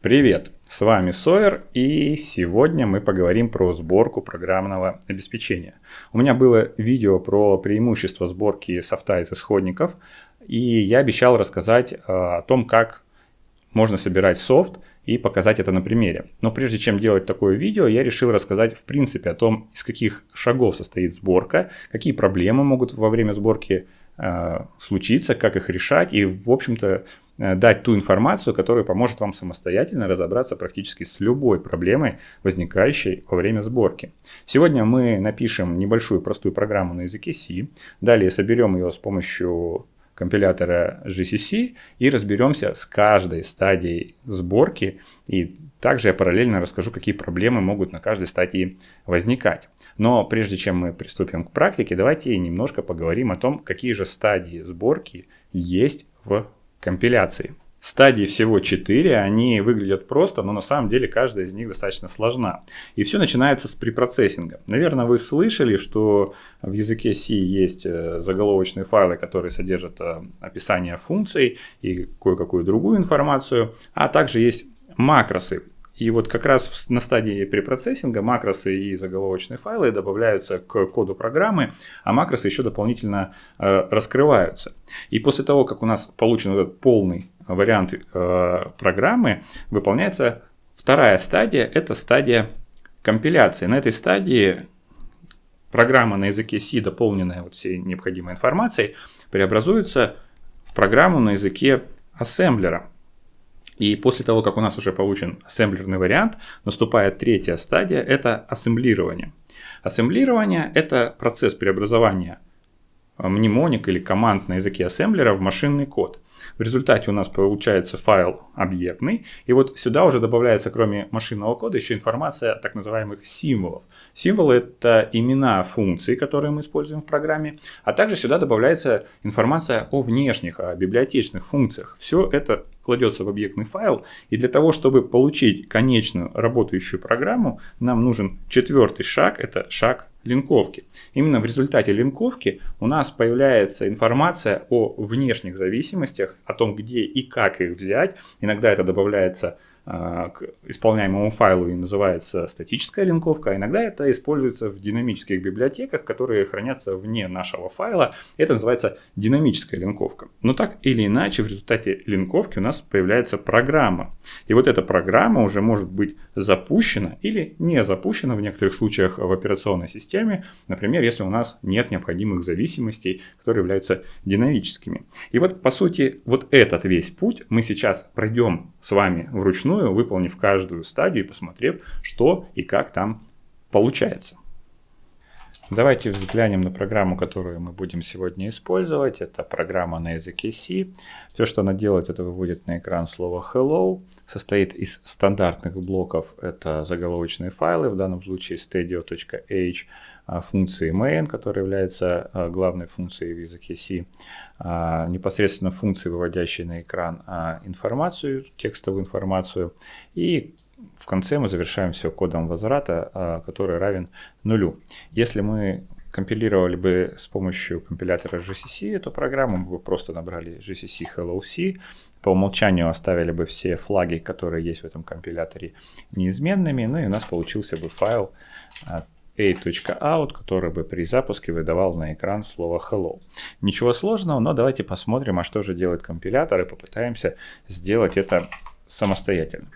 Привет, с вами Сойер, и сегодня мы поговорим про сборку программного обеспечения. У меня было видео про преимущества сборки софта из исходников, и я обещал рассказать э, о том, как можно собирать софт и показать это на примере. Но прежде чем делать такое видео, я решил рассказать в принципе о том, из каких шагов состоит сборка, какие проблемы могут во время сборки э, случиться, как их решать, и в общем-то Э, дать ту информацию, которая поможет вам самостоятельно разобраться практически с любой проблемой, возникающей во время сборки. Сегодня мы напишем небольшую простую программу на языке C, далее соберем ее с помощью компилятора GCC и разберемся с каждой стадией сборки. И также я параллельно расскажу, какие проблемы могут на каждой стадии возникать. Но прежде чем мы приступим к практике, давайте немножко поговорим о том, какие же стадии сборки есть в компиляции. Стадий всего 4, они выглядят просто, но на самом деле каждая из них достаточно сложна. И все начинается с препроцессинга. Наверное, вы слышали, что в языке C есть э, заголовочные файлы, которые содержат э, описание функций и кое-какую другую информацию, а также есть макросы, и вот как раз на стадии препроцессинга макросы и заголовочные файлы добавляются к коду программы, а макросы еще дополнительно э, раскрываются. И после того, как у нас получен этот полный вариант э, программы, выполняется вторая стадия, это стадия компиляции. На этой стадии программа на языке C, дополненная вот всей необходимой информацией, преобразуется в программу на языке ассемблера. И после того, как у нас уже получен ассемблерный вариант, наступает третья стадия – это ассемблирование. Ассемблирование – это процесс преобразования мнемоник или команд на языке ассемблера в машинный код. В результате у нас получается файл объектный. И вот сюда уже добавляется, кроме машинного кода, еще информация так называемых символов. Символы — это имена функций, которые мы используем в программе, а также сюда добавляется информация о внешних, о библиотечных функциях. Все это кладется в объектный файл. И для того, чтобы получить конечную работающую программу, нам нужен четвертый шаг, это шаг линковки. Именно в результате линковки у нас появляется информация о внешних зависимостях, о том, где и как их взять. Иногда это добавляется а, к исполняемому файлу и называется статическая линковка, а иногда это используется в динамических библиотеках, которые хранятся вне нашего файла. Это называется динамическая линковка. Но так или иначе, в результате линковки у нас появляется программа. И вот эта программа уже может быть запущена или не запущена в некоторых случаях в операционной системе, например, если у нас нет необходимых зависимостей, которые являются динамическими. И вот, по сути, вот этот весь путь мы сейчас пройдем с вами вручную, вручную, выполнив каждую стадию и посмотрев, что и как там получается. Давайте взглянем на программу, которую мы будем сегодня использовать. Это программа на языке C. Все, что она делает, это выводит на экран слово hello. Состоит из стандартных блоков. Это заголовочные файлы, в данном случае stadio.h. А, функции main, которая является а, главной функцией в языке C, а, непосредственно функции, выводящие на экран информацию, текстовую информацию, и в конце мы завершаем все кодом возврата, который равен нулю. Если мы компилировали бы с помощью компилятора GCC эту программу, мы бы просто набрали GCC Hello C, по умолчанию оставили бы все флаги, которые есть в этом компиляторе, неизменными, ну и у нас получился бы файл a.out, который бы при запуске выдавал на экран слово hello. Ничего сложного, но давайте посмотрим, а что же делает компилятор и попытаемся сделать это самостоятельно.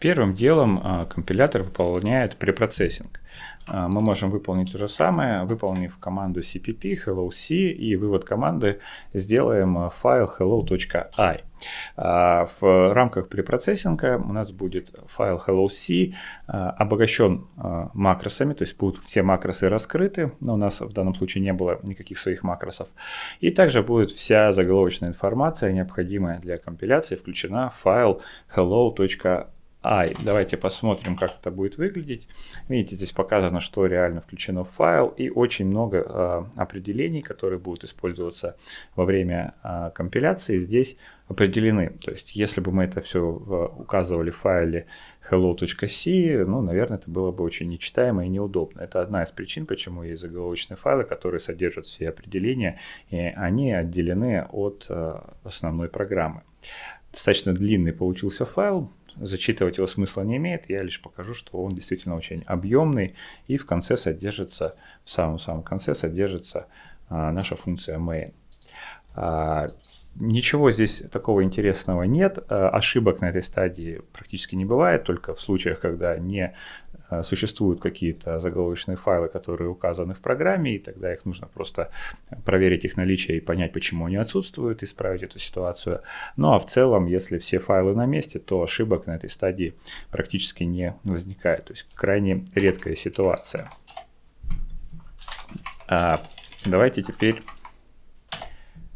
Первым делом а, компилятор выполняет препроцессинг. А, мы можем выполнить то же самое, выполнив команду cpp hello.c и вывод команды сделаем а, файл hello.i. В рамках препроцессинга у нас будет файл hello.c обогащен макросами, то есть будут все макросы раскрыты, но у нас в данном случае не было никаких своих макросов. И также будет вся заголовочная информация, необходимая для компиляции, включена в файл hello.i I. А, давайте посмотрим, как это будет выглядеть. Видите, здесь показано, что реально включено в файл, и очень много э, определений, которые будут использоваться во время э, компиляции, здесь определены. То есть, если бы мы это все указывали в файле hello.c, ну, наверное, это было бы очень нечитаемо и неудобно. Это одна из причин, почему есть заголовочные файлы, которые содержат все определения, и они отделены от э, основной программы. Достаточно длинный получился файл, Зачитывать его смысла не имеет, я лишь покажу, что он действительно очень объемный, и в конце содержится, в самом-самом конце содержится а, наша функция main. А, Ничего здесь такого интересного нет. Э, ошибок на этой стадии практически не бывает, только в случаях, когда не э, существуют какие-то заголовочные файлы, которые указаны в программе, и тогда их нужно просто проверить их наличие и понять, почему они отсутствуют, исправить эту ситуацию. Ну а в целом, если все файлы на месте, то ошибок на этой стадии практически не возникает. То есть крайне редкая ситуация. А, давайте теперь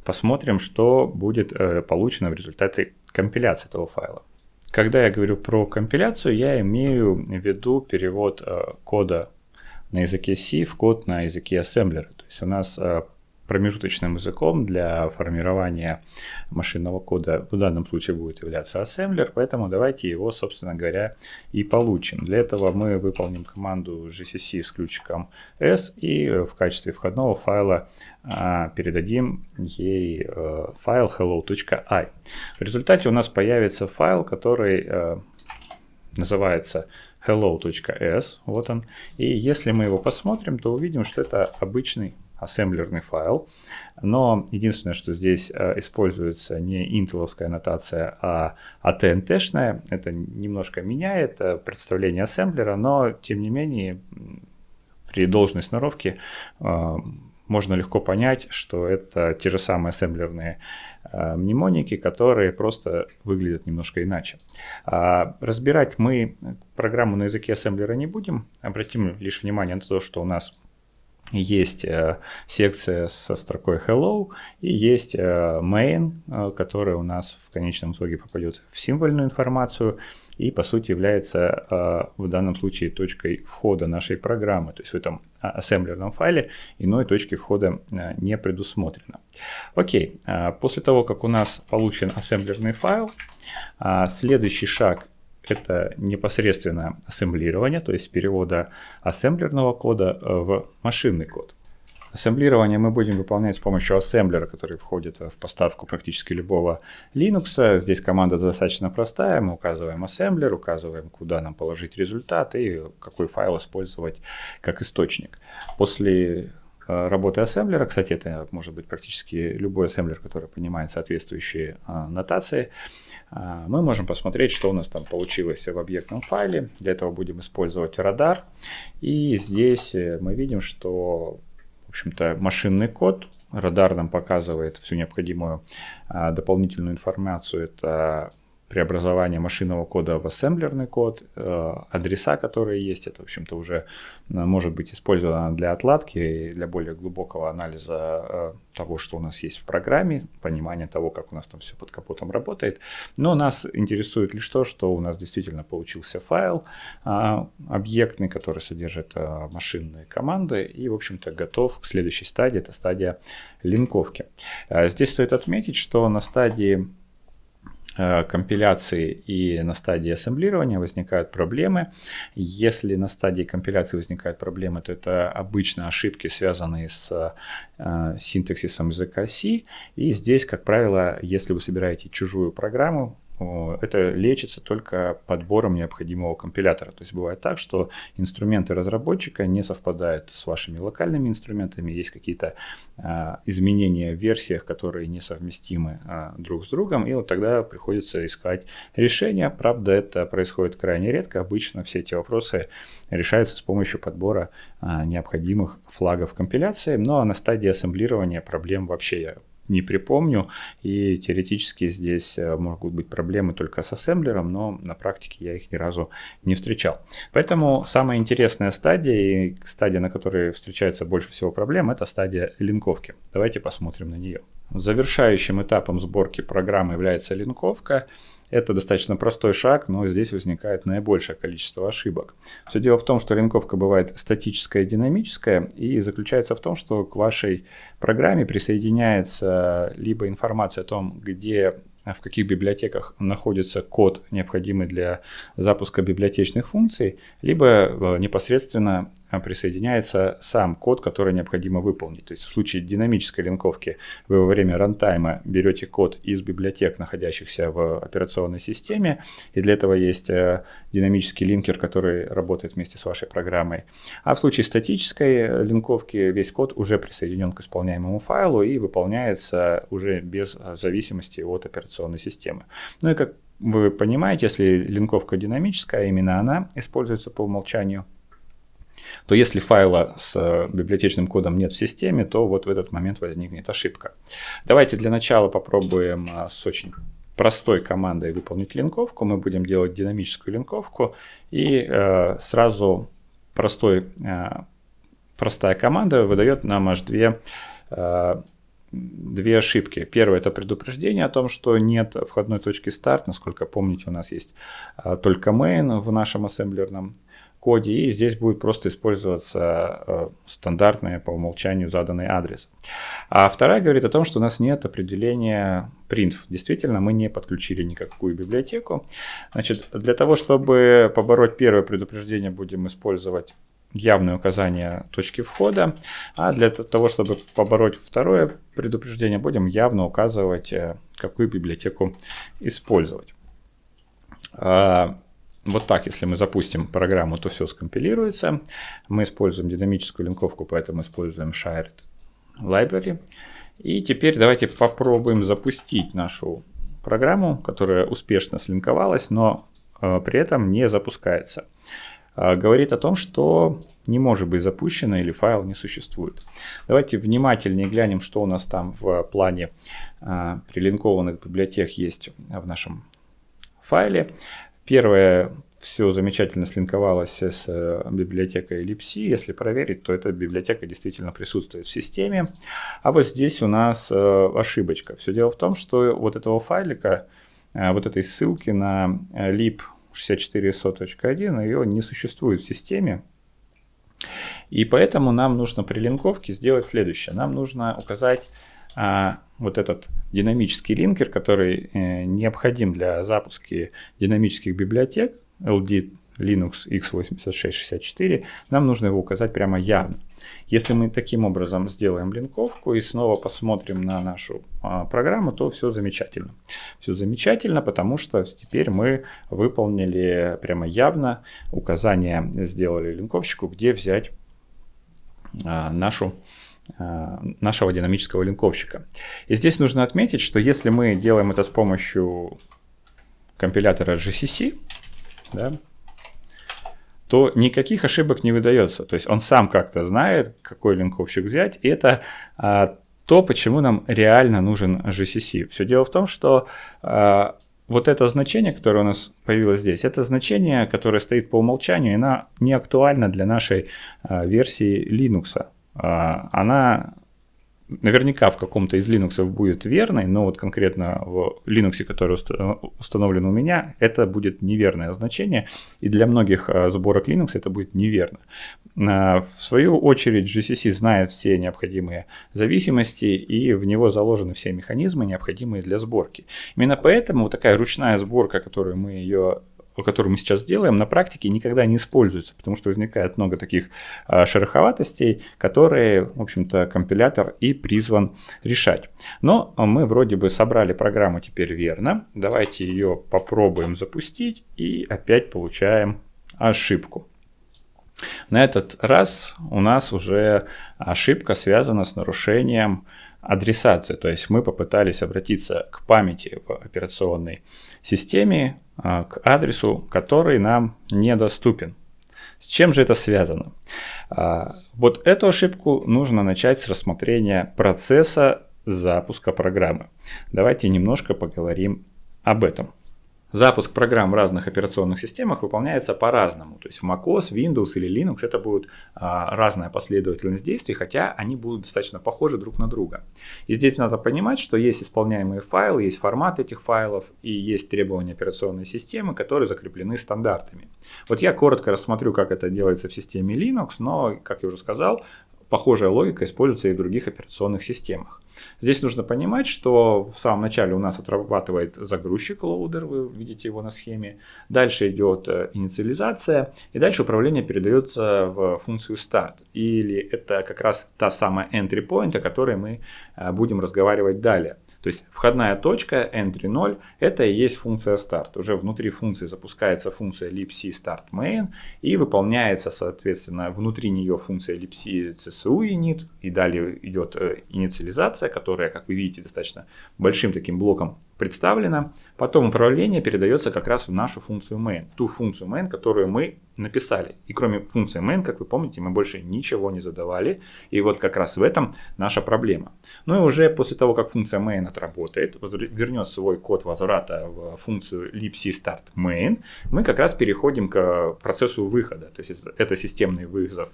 Посмотрим, что будет э, получено в результате компиляции этого файла. Когда я говорю про компиляцию, я имею в виду перевод э, кода на языке C в код на языке ассемблера. То есть у нас э, промежуточным языком для формирования машинного кода в данном случае будет являться ассемблер, поэтому давайте его, собственно говоря, и получим. Для этого мы выполним команду gcc с ключиком s и в качестве входного файла а, передадим ей э, файл hello.i. В результате у нас появится файл, который э, называется hello.s, вот он. И если мы его посмотрим, то увидим, что это обычный ассемблерный файл. Но единственное, что здесь э, используется не интеловская аннотация, а ATNT-шная. Это немножко меняет э, представление ассемблера, но тем не менее при должной сноровке э, можно легко понять, что это те же самые ассемблерные э, мнемоники, которые просто выглядят немножко иначе. А, разбирать мы программу на языке ассемблера не будем, обратим лишь внимание на то, что у нас есть э, секция со строкой Hello и есть э, main, э, который у нас в конечном итоге попадет в символьную информацию и по сути является э, в данном случае точкой входа нашей программы. То есть в этом а, ассемблерном файле иной точки входа не предусмотрено. Окей, после того как у нас получен ассемблерный файл, следующий шаг это непосредственно ассемблирование, то есть перевода ассемблерного кода э, в машинный код. Ассемблирование мы будем выполнять с помощью ассемблера, который входит в поставку практически любого Linux. Здесь команда достаточно простая. Мы указываем ассемблер, указываем, куда нам положить результат и какой файл использовать как источник. После э, работы ассемблера, кстати, это может быть практически любой ассемблер, который понимает соответствующие э, нотации, а, мы можем посмотреть, что у нас там получилось в объектном файле. Для этого будем использовать радар. И здесь э, мы видим, что в общем-то, машинный код. Радар нам показывает всю необходимую а, дополнительную информацию. Это преобразование машинного кода в ассемблерный код, э, адреса, которые есть, это, в общем-то, уже э, может быть использовано для отладки для более глубокого анализа э, того, что у нас есть в программе, понимания того, как у нас там все под капотом работает. Но нас интересует лишь то, что у нас действительно получился файл объектный, который содержит машинные команды и, в общем-то, готов к следующей стадии, это стадия линковки. Здесь стоит отметить, что на стадии Э, компиляции и на стадии ассемблирования возникают проблемы. Если на стадии компиляции возникают проблемы, то это обычно ошибки, связанные с э, синтаксисом языка C. И здесь, как правило, если вы собираете чужую программу, Э, это лечится только подбором необходимого компилятора. То есть бывает так, что инструменты разработчика не совпадают с вашими локальными инструментами, есть какие-то э, изменения в версиях, которые несовместимы э, друг с другом, и вот тогда приходится искать решение. Правда, это происходит крайне редко. Обычно все эти вопросы решаются с помощью подбора необходимых флагов компиляции, но на стадии ассемблирования проблем вообще я не припомню. И теоретически здесь э, могут быть проблемы только с ассемблером, но на практике я их ни разу не встречал. Поэтому самая интересная стадия и стадия, на которой встречается больше всего проблем, это стадия линковки. Давайте посмотрим на нее. Завершающим этапом сборки программы является линковка. Это достаточно простой шаг, но здесь возникает наибольшее количество ошибок. Все дело в том, что линковка бывает статическая и динамическая, и заключается в том, что к вашей программе присоединяется либо информация о том, где в каких библиотеках находится код, необходимый для запуска библиотечных функций, либо э, непосредственно а, присоединяется сам код, который необходимо выполнить. То есть в случае динамической линковки вы во время рантайма берете код из библиотек, находящихся в операционной системе, и для этого есть э, динамический линкер, который работает вместе с вашей программой. А в случае статической э, линковки весь код уже присоединен к исполняемому файлу и выполняется уже без э, зависимости от операционной системы. Ну и как вы понимаете, если линковка динамическая, именно она используется по умолчанию – то если файла с э, библиотечным кодом нет в системе, то вот в этот момент возникнет ошибка. Давайте для начала попробуем э, с очень простой командой выполнить линковку. Мы будем делать динамическую линковку и э, сразу простой, э, простая команда выдает нам аж две э, две ошибки. Первое это предупреждение о том, что нет входной точки старт. Насколько помните, у нас есть э, только main в нашем ассемблерном коде, и здесь будет просто использоваться э, стандартный по умолчанию заданный адрес. А вторая говорит о том, что у нас нет определения print. Действительно, мы не подключили никакую библиотеку. Значит, для того, чтобы побороть первое предупреждение, будем использовать явное указание точки входа, а для того, чтобы побороть второе предупреждение, будем явно указывать, э, какую библиотеку использовать. А, вот так, если мы запустим программу, то все скомпилируется. Мы используем динамическую линковку, поэтому используем shared library. И теперь давайте попробуем запустить нашу программу, которая успешно слинковалась, но э, при этом не запускается. Э, говорит о том, что не может быть запущена или файл не существует. Давайте внимательнее глянем, что у нас там в плане э, прилинкованных библиотек есть в нашем файле. Первое, все замечательно слинковалось с э, библиотекой LibC, Если проверить, то эта библиотека действительно присутствует в системе. А вот здесь у нас э, ошибочка. Все дело в том, что вот этого файлика, э, вот этой ссылки на lib 64 ее не существует в системе. И поэтому нам нужно при линковке сделать следующее. Нам нужно указать а вот этот динамический линкер, который э, необходим для запуска динамических библиотек LD Linux x8664, нам нужно его указать прямо явно. Если мы таким образом сделаем линковку и снова посмотрим на нашу а, программу, то все замечательно. Все замечательно, потому что теперь мы выполнили прямо явно указание, сделали линковщику, где взять а, нашу Э, нашего динамического линковщика. И здесь нужно отметить, что если мы делаем это с помощью компилятора GCC, да, то никаких ошибок не выдается. То есть он сам как-то знает, какой линковщик взять, и это а, то, почему нам реально нужен GCC. Все дело в том, что а, вот это значение, которое у нас появилось здесь, это значение, которое стоит по умолчанию, и оно не актуально для нашей а, версии Linux. А, она наверняка в каком-то из Linux будет верной, но вот конкретно в Linux, который установлен у меня, это будет неверное значение, и для многих а, сборок Linux это будет неверно. А, в свою очередь GCC знает все необходимые зависимости, и в него заложены все механизмы, необходимые для сборки. Именно поэтому вот такая ручная сборка, которую мы ее которую мы сейчас делаем, на практике никогда не используется, потому что возникает много таких а, шероховатостей, которые, в общем-то, компилятор и призван решать. Но мы вроде бы собрали программу теперь верно. Давайте ее попробуем запустить и опять получаем ошибку. На этот раз у нас уже ошибка связана с нарушением адресации. То есть мы попытались обратиться к памяти в операционной системе, а, к адресу, который нам недоступен. С чем же это связано? А, вот эту ошибку нужно начать с рассмотрения процесса запуска программы. Давайте немножко поговорим об этом. Запуск программ в разных операционных системах выполняется по-разному. То есть в macOS, Windows или Linux это будет а, разная последовательность действий, хотя они будут достаточно похожи друг на друга. И здесь надо понимать, что есть исполняемые файлы, есть формат этих файлов и есть требования операционной системы, которые закреплены стандартами. Вот я коротко рассмотрю, как это делается в системе Linux, но, как я уже сказал, Похожая логика используется и в других операционных системах. Здесь нужно понимать, что в самом начале у нас отрабатывает загрузчик лоудер, вы видите его на схеме, дальше идет э, инициализация, и дальше управление передается в функцию start, или это как раз та самая entry point, о которой мы э, будем разговаривать далее. То есть входная точка entry 0 это и есть функция start. Уже внутри функции запускается функция libc start main и выполняется, соответственно, внутри нее функция libc csu init и далее идет э, инициализация, которая, как вы видите, достаточно большим таким блоком представлена, Потом управление передается как раз в нашу функцию main, ту функцию main, которую мы написали. И кроме функции main, как вы помните, мы больше ничего не задавали. И вот как раз в этом наша проблема. Ну и уже после того, как функция main отработает, вернет свой код возврата в функцию libc start main, мы как раз переходим к процессу выхода. То есть это системный вызов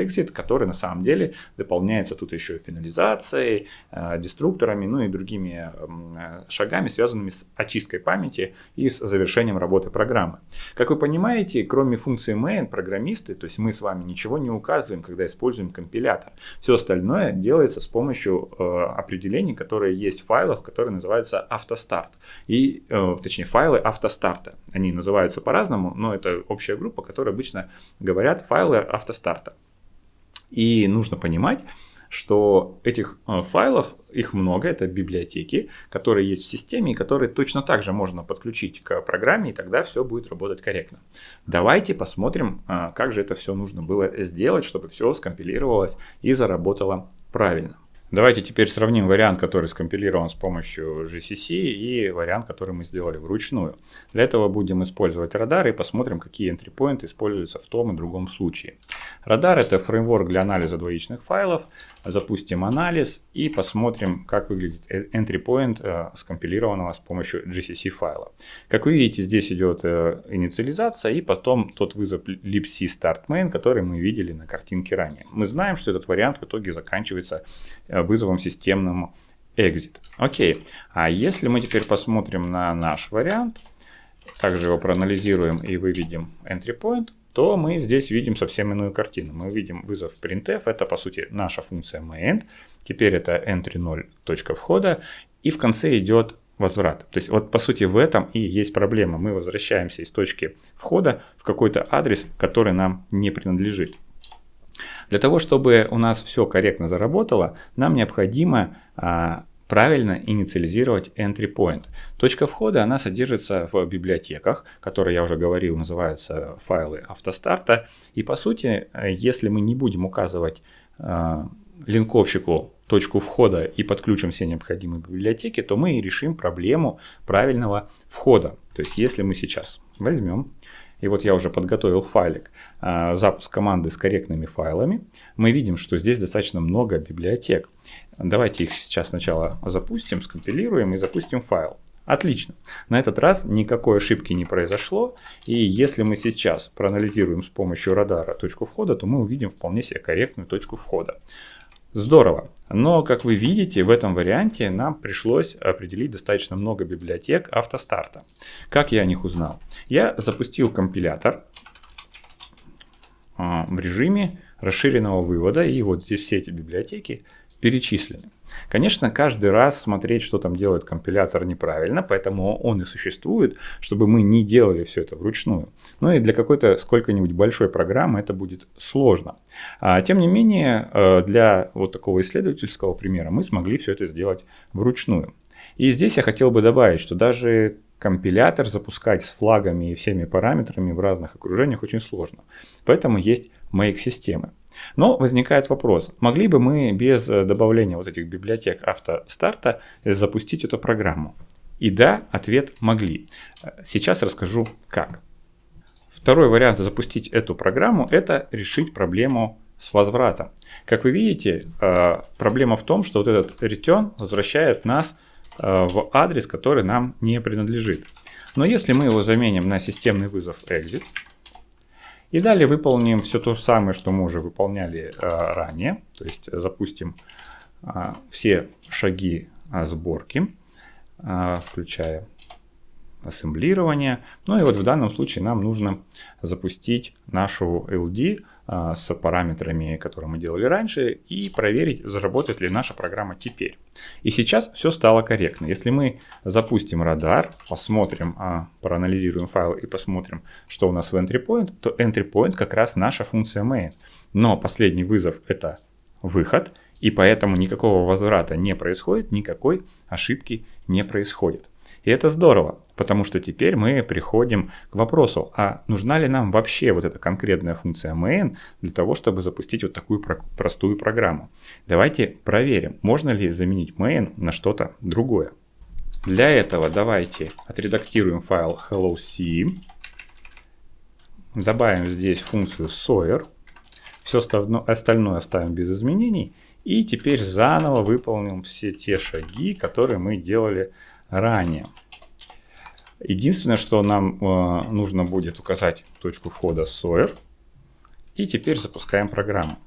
экзит, который на самом деле дополняется тут еще финализацией, э, деструкторами, ну и другими э, шагами, связанными с очисткой памяти и с завершением работы программы. Как вы понимаете, кроме функции main, программисты, то есть мы с вами ничего не указываем, когда используем компилятор. Все остальное делается с помощью э, определений, которые есть в файлах, которые называются автостарт. И, точнее, файлы автостарта. Они называются по-разному, но это общая группа, которая обычно говорят файлы автостарта. И нужно понимать, что этих э, файлов, их много, это библиотеки, которые есть в системе и которые точно так же можно подключить к программе, и тогда все будет работать корректно. Давайте посмотрим, э, как же это все нужно было сделать, чтобы все скомпилировалось и заработало правильно. Давайте теперь сравним вариант, который скомпилирован с помощью GCC и вариант, который мы сделали вручную. Для этого будем использовать радар и посмотрим, какие entry point используются в том и другом случае. Радар это фреймворк для анализа двоичных файлов. Запустим анализ и посмотрим, как выглядит entry point э, скомпилированного с помощью GCC файла. Как вы видите, здесь идет э, инициализация и потом тот вызов libc start main, который мы видели на картинке ранее. Мы знаем, что этот вариант в итоге заканчивается э, вызовом системному exit. Окей, а если мы теперь посмотрим на наш вариант, также его проанализируем и выведем entry point, то мы здесь видим совсем иную картину. Мы видим вызов printf, это по сути наша функция main, теперь это entry 0, точка входа, и в конце идет возврат. То есть вот по сути в этом и есть проблема. Мы возвращаемся из точки входа в какой-то адрес, который нам не принадлежит. Для того, чтобы у нас все корректно заработало, нам необходимо а, правильно инициализировать entry point. Точка входа, она содержится в библиотеках, которые, я уже говорил, называются файлы автостарта. И по сути, если мы не будем указывать а, линковщику точку входа и подключим все необходимые библиотеки, то мы и решим проблему правильного входа. То есть если мы сейчас возьмем и вот я уже подготовил файлик, а, запуск команды с корректными файлами, мы видим, что здесь достаточно много библиотек. Давайте их сейчас сначала запустим, скомпилируем и запустим файл. Отлично. На этот раз никакой ошибки не произошло. И если мы сейчас проанализируем с помощью радара точку входа, то мы увидим вполне себе корректную точку входа. Здорово. Но, как вы видите, в этом варианте нам пришлось определить достаточно много библиотек автостарта. Как я о них узнал? Я запустил компилятор а, в режиме расширенного вывода, и вот здесь все эти библиотеки перечислены. Конечно, каждый раз смотреть, что там делает компилятор неправильно, поэтому он и существует, чтобы мы не делали все это вручную. Ну и для какой-то сколько-нибудь большой программы это будет сложно. А, тем не менее, э, для вот такого исследовательского примера мы смогли все это сделать вручную. И здесь я хотел бы добавить, что даже компилятор запускать с флагами и всеми параметрами в разных окружениях очень сложно. Поэтому есть make-системы. Но возникает вопрос, могли бы мы без э, добавления вот этих библиотек автостарта запустить эту программу? И да, ответ могли. Э, сейчас расскажу как. Второй вариант запустить эту программу – это решить проблему с возвратом. Как вы видите, э, проблема в том, что вот этот return возвращает нас Э, в адрес, который нам не принадлежит. Но если мы его заменим на системный вызов exit, и далее выполним все то же самое, что мы уже выполняли э, ранее, то есть запустим э, все шаги сборки, включая ассемблирование. Ну и вот в данном случае нам нужно запустить нашу LD а, с параметрами, которые мы делали раньше, и проверить, заработает ли наша программа теперь. И сейчас все стало корректно. Если мы запустим радар, посмотрим, а, проанализируем файл и посмотрим, что у нас в entry point, то entry point как раз наша функция main. Но последний вызов это выход, и поэтому никакого возврата не происходит, никакой ошибки не происходит. И это здорово, потому что теперь мы приходим к вопросу, а нужна ли нам вообще вот эта конкретная функция main для того, чтобы запустить вот такую простую программу. Давайте проверим, можно ли заменить main на что-то другое. Для этого давайте отредактируем файл hello.c, добавим здесь функцию sawyer, все остальное оставим без изменений, и теперь заново выполним все те шаги, которые мы делали ранее. Единственное, что нам э, нужно будет указать точку входа Sawyer. И теперь запускаем программу.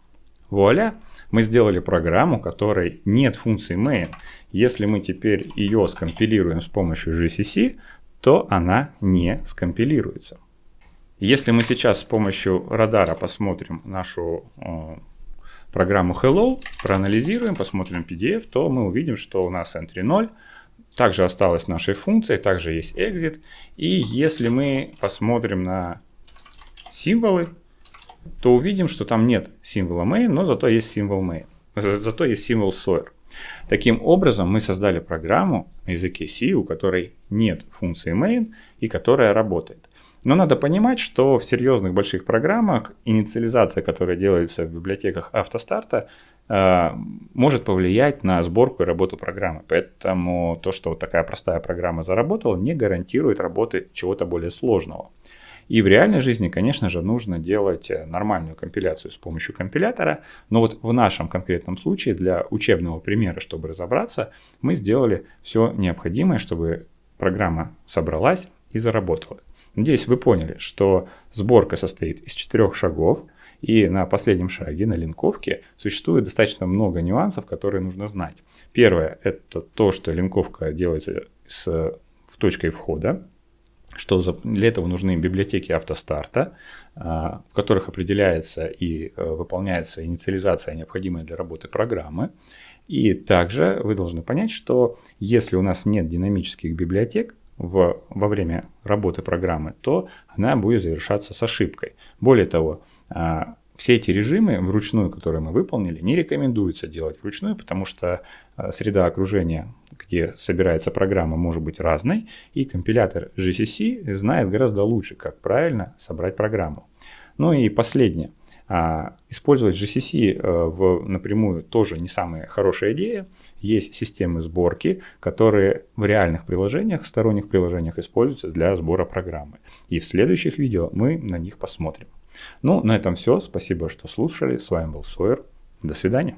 Вуаля, мы сделали программу, которой нет функции main. Если мы теперь ее скомпилируем с помощью GCC, то она не скомпилируется. Если мы сейчас с помощью радара посмотрим нашу э, программу Hello, проанализируем, посмотрим PDF, то мы увидим, что у нас entry 0, также осталась нашей функцией, также есть exit. И если мы посмотрим на символы, то увидим, что там нет символа main, но зато есть символ main. Зато есть символ sawyer. Таким образом, мы создали программу на языке C, у которой нет функции main и которая работает. Но надо понимать, что в серьезных больших программах инициализация, которая делается в библиотеках автостарта, э, может повлиять на сборку и работу программы. Поэтому то, что вот такая простая программа заработала, не гарантирует работы чего-то более сложного. И в реальной жизни, конечно же, нужно делать э, нормальную компиляцию с помощью компилятора. Но вот в нашем конкретном случае для учебного примера, чтобы разобраться, мы сделали все необходимое, чтобы программа собралась и заработала. Надеюсь, вы поняли, что сборка состоит из четырех шагов, и на последнем шаге, на линковке, существует достаточно много нюансов, которые нужно знать. Первое – это то, что линковка делается с в точкой входа, что за, для этого нужны библиотеки автостарта, а, в которых определяется и э, выполняется инициализация, необходимая для работы программы. И также вы должны понять, что если у нас нет динамических библиотек, в, во время работы программы, то она будет завершаться с ошибкой. Более того, а, все эти режимы вручную, которые мы выполнили, не рекомендуется делать вручную, потому что а, среда окружения, где собирается программа, может быть разной, и компилятор GCC знает гораздо лучше, как правильно собрать программу. Ну и последнее. А, использовать GCC э, в, напрямую тоже не самая хорошая идея. Есть системы сборки, которые в реальных приложениях, сторонних приложениях используются для сбора программы. И в следующих видео мы на них посмотрим. Ну, на этом все. Спасибо, что слушали. С вами был Сойер. До свидания.